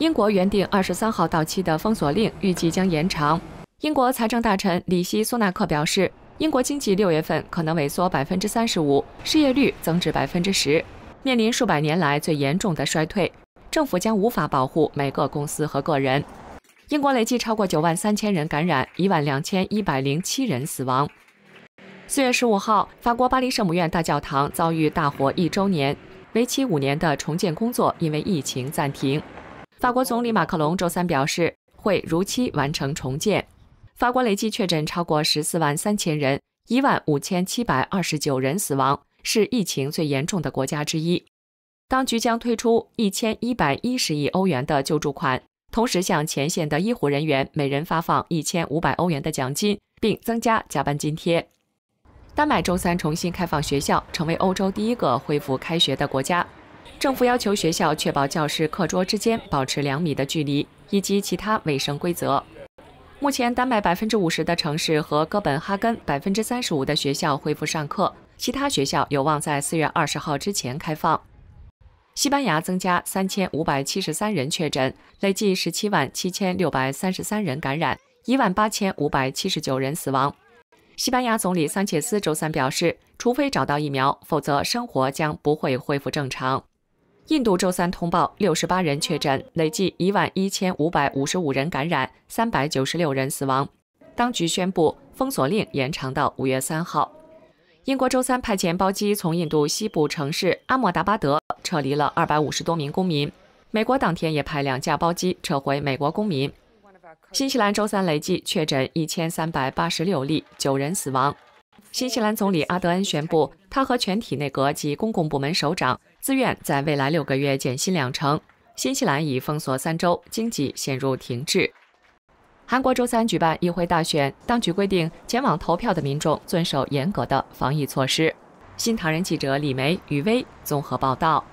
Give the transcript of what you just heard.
英国原定二十三号到期的封锁令预计将延长。英国财政大臣里希·苏纳克表示，英国经济六月份可能萎缩百分之三十五，失业率增至百分之十，面临数百年来最严重的衰退。政府将无法保护每个公司和个人。英国累计超过九万三千人感染，一万两千一百零七人死亡。四月十五号，法国巴黎圣母院大教堂遭遇大火一周年，为期五年的重建工作因为疫情暂停。法国总理马克龙周三表示，会如期完成重建。法国累计确诊超过十四万三千人，一万五千七百二十九人死亡，是疫情最严重的国家之一。当局将推出一千一百一十亿欧元的救助款，同时向前线的医护人员每人发放一千五百欧元的奖金，并增加加班津贴。丹麦周三重新开放学校，成为欧洲第一个恢复开学的国家。政府要求学校确保教室课桌之间保持两米的距离以及其他卫生规则。目前，丹麦百分之五十的城市和哥本哈根百分之三十五的学校恢复上课，其他学校有望在四月二十号之前开放。西班牙增加三千五百七十三人确诊，累计十七万七千六百三十三人感染，一万八千五百七十九人死亡。西班牙总理桑切斯周三表示，除非找到疫苗，否则生活将不会恢复正常。印度周三通报六十八人确诊，累计一万一千五百五十五人感染，三百九十六人死亡。当局宣布封锁令延长到五月三号。英国周三派遣包机从印度西部城市阿莫达巴德撤离了二百五十多名公民。美国当天也派两架包机撤回美国公民。新西兰周三累计确诊一千三百八十六例，九人死亡。新西兰总理阿德恩宣布，他和全体内阁及公共部门首长自愿在未来六个月减薪两成。新西兰已封锁三周，经济陷入停滞。韩国周三举办议会大选，当局规定前往投票的民众遵守严格的防疫措施。新唐人记者李梅、于威综合报道。